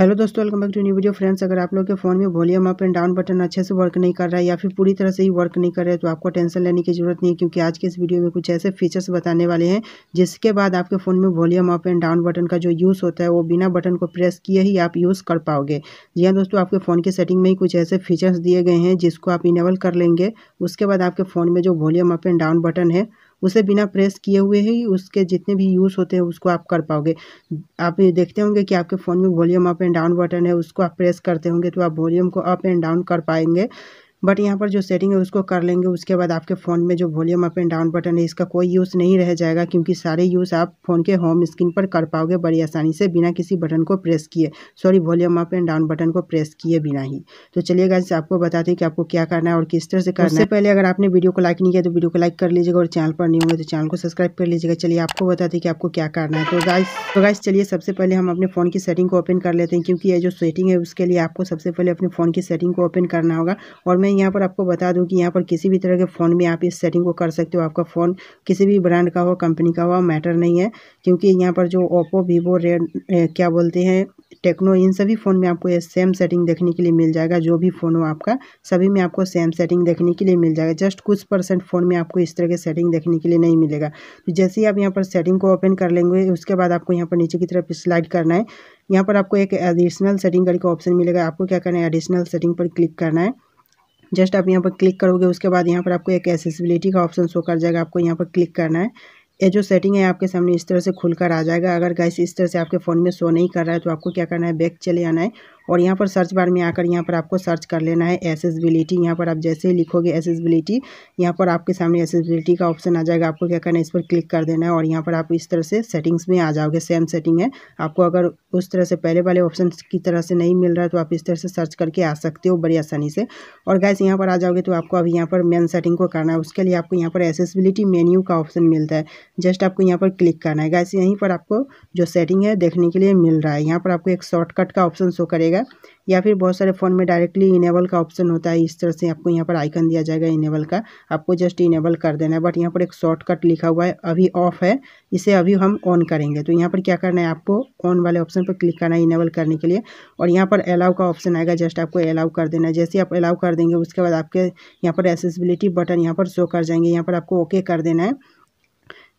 hello दोस्तों welcome back to new video friends अगर आप लोग के फ़ोन में volume up and down button अच्छे से वर्क नहीं कर रहा है या फिर पूरी तरह से ही वर्क नहीं कर रहा है तो आपको टेंशन लेने की ज़रूरत नहीं है क्योंकि आज के इस वीडियो में कुछ ऐसे फीचर्स बताने वाले हैं जिसके बाद आपके फ़ोन में volume up and down button का जो यूज़ होता है वो बिना बटन को प्रेस किए ही आप यूज़ कर पाओगे जी हाँ दोस्तों आपके फ़ोन की सेटिंग में ही कुछ ऐसे फीचर्स दिए गए हैं जिसको आप इनेबल कर लेंगे उसके बाद आपके फ़ोन में जो volume up and down button है उसे बिना प्रेस किए हुए ही उसके जितने भी यूज़ होते हैं उसको आप कर पाओगे आप ये देखते होंगे कि आपके फ़ोन में volume up and down button है उसको आप प्रेस करते होंगे तो आप वॉल्यूम को अप एंड डाउन कर पाएंगे बट यहाँ पर जो सेटिंग है उसको कर लेंगे उसके बाद आपके फ़ोन में जो volume up and down button है इसका कोई यूज़ नहीं रह जाएगा क्योंकि सारे यूज़ आप फ़ोन के होम स्क्रीन पर कर पाओगे बड़ी आसानी से बिना किसी बटन को प्रेस किए sorry volume up and down button को प्रेस किए बिना ही तो चलिए गाइस आपको बताते हैं कि आपको क्या करना है और किस तरह से करना है पहले अगर आपने वीडियो को लाइक नहीं किया तो वीडियो को लाइक कर लीजिएगा और चैनल पर नहीं होंगे तो चैनल को सब्सक्राइब कर लीजिएगा चलिए आपको बताते हैं कि आपको क्या करना है तो गाइस तो गाइस चलिए सबसे पहले हम अपने फ़ोन की सेटिंग को ओपन कर लेते हैं क्योंकि ये जो सेटिंग है उसके लिए आपको सबसे पहले अपने फ़ोन की सेटिंग को ओपन करना होगा और मैं यहाँ पर आपको बता दूँ कि यहाँ पर किसी भी तरह के फ़ोन में आप इस सेटिंग को कर सकते हो आपका फ़ोन किसी भी ब्रांड का हो कंपनी का हो मैटर नहीं है क्योंकि यहाँ पर जो ओप्पो वीवो रेड क्या बोलते हैं टेक्नो इन सभी फ़ोन में आपको ये सेम सेटिंग देखने के लिए मिल जाएगा जो भी फ़ोन हो आपका सभी में आपको सेम सेटिंग देखने के लिए मिल जाएगा जस्ट कुछ परसेंट फ़ोन में आपको इस तरह के सेटिंग देखने के लिए नहीं मिलेगा तो जैसे ही आप यहाँ पर सेटिंग को ओपन कर लेंगे उसके बाद आपको यहाँ पर नीचे की तरफ स्लाइड करना है यहाँ पर आपको एक एडिशनल सेटिंग करके ऑप्शन मिलेगा आपको क्या करना है एडिशनल सेटिंग पर क्लिक करना है जस्ट आप यहाँ पर क्लिक करोगे उसके बाद यहाँ पर आपको एक एसेसिबिलिटी का ऑप्शन शो कर जाएगा आपको यहाँ पर क्लिक करना है ये जो सेटिंग है आपके सामने इस तरह से खुलकर आ जाएगा अगर गैस इस तरह से आपके फ़ोन में शो नहीं कर रहा है तो आपको क्या करना है बैक चले आना है और यहाँ पर सर्च बार में आकर यहाँ पर आपको सर्च कर लेना है एसेसबिलिटी यहाँ पर आप जैसे ही लिखोगे एसेसबिलिटी यहाँ पर आपके सामने एसेसबिलिटी का ऑप्शन आ जाएगा आपको क्या करना है इस पर क्लिक कर देना है और यहाँ पर आप इस तरह से सेटिंग्स में आ जाओगे सेम सेटिंग है आपको अगर उस तरह से पहले वाले ऑप्शन की तरह से नहीं मिल रहा है तो आप इस तरह से सर्च करके आ सकते हो बड़ी आसानी से और गैस यहाँ पर आ जाओगे तो आपको अभी यहाँ पर मेन सेटिंग को करना है उसके लिए आपको यहाँ पर एसेसबिलिटी मेन्यू का ऑप्शन मिलता है जस्ट आपको यहाँ पर क्लिक करना है गैस यहीं पर आपको जो सेटिंग है देखने के लिए मिल रहा है यहाँ पर आपको एक शॉर्टकट का ऑप्शन शो करेगा जाएगा या फिर बहुत सारे फ़ोन में डायरेक्टली इनेबल का ऑप्शन होता है इस तरह से आपको यहाँ पर आइकन दिया जाएगा इनेबल का आपको जस्ट इनेबल कर देना है बट यहाँ पर एक शॉर्टकट लिखा हुआ है अभी ऑफ है इसे अभी हम ऑन करेंगे तो यहाँ पर क्या करना है आपको ऑन वाले ऑप्शन पर क्लिक करना है इनेबल करने के लिए और यहाँ पर अलाउ का ऑप्शन आएगा जस्ट आपको अलाउ कर देना है जैसे आप अलाउ कर देंगे उसके बाद आपके यहाँ पर एसेसबिलिटी बटन यहाँ पर शो कर जाएंगे यहाँ पर आपको ओके कर देना है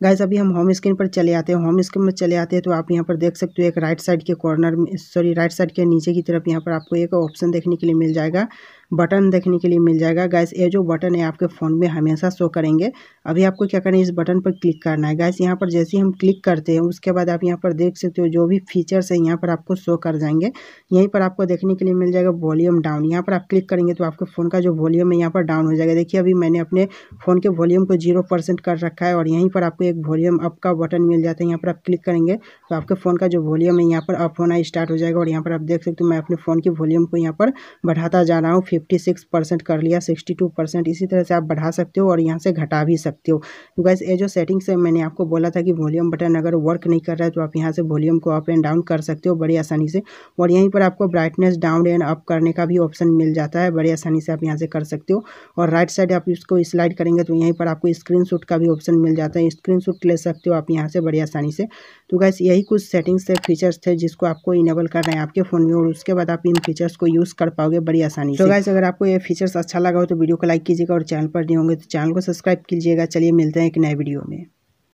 गाइस अभी हम होम स्क्रीन पर चले आते हैं होम स्क्रीन में चले आते हैं तो आप यहाँ पर देख सकते हो एक राइट साइड के कॉर्नर में सॉरी राइट साइड के नीचे की तरफ यहाँ पर आपको एक ऑप्शन देखने के लिए मिल जाएगा बटन देखने के लिए मिल जाएगा गैस ये जो बटन है आपके फ़ोन में हमेशा शो करेंगे अभी आपको क्या करना है इस बटन पर क्लिक करना है गैस यहाँ पर जैसे ही हम क्लिक करते हैं उसके बाद आप यहाँ पर देख सकते हो जो भी फीचर्स है यहाँ पर आपको शो कर जाएंगे यहीं पर आपको देखने के लिए मिल जाएगा वॉल्यूम डाउन यहाँ पर आप क्लिक करेंगे तो आपके फ़ोन का जो वॉल्यूम है यहाँ पर डाउन हो जाएगा देखिए अभी मैंने अपने फ़ोन के वॉल्यूम को जीरो कर रखा है और यहीं पर आपको एक वॉल्यूम अप का बटन मिल जाता है यहाँ पर आप क्लिक करेंगे तो आपके फ़ोन का जो वॉल्यूम है यहाँ पर अप होना स्टार्ट हो जाएगा और यहाँ पर आप देख सकते हो मैं अपने फ़ोन के वॉल्यूम को यहाँ पर बढ़ाता जा रहा हूँ फिफ्टी सिक्स परसेंट कर लिया सिक्सटी टू परसेंट इसी तरह से आप बढ़ा सकते हो और यहाँ से घटा भी सकते हो तो गैस ये जो सेटिंग्स है मैंने आपको बोला था कि वॉल्यूम बटन अगर वर्क नहीं कर रहा है तो आप यहाँ से वॉल्यूम को अप एंड डाउन कर सकते हो बड़ी आसानी से और यहीं पर आपको ब्राइटनेस डाउन एंड अप करने का भी ऑप्शन मिल जाता है बड़ी आसानी से आप यहाँ से कर सकते हो और राइट साइड आप इसको स्लाइड करेंगे तो यहीं पर आपको स्क्रीन का भी ऑप्शन मिल जाता है स्क्रीन ले सकते हो आप यहाँ से बड़ी आसानी से तो गैस यही कुछ सेटिंग्स से फीचर्स थे जिसको आपको इनेबल कर रहे हैं आपके फ़ोन में और उसके बाद आप इन फीचर्स को यूज़ कर पाओगे बड़ी आसानी से तो गैस गाइस अगर आपको ये फीचर्स अच्छा लगा हो तो वीडियो को लाइक कीजिएगा और चैनल पर नहीं होंगे तो चैनल को सब्सक्राइब कीजिएगा चलिए मिलते हैं एक नए वीडियो में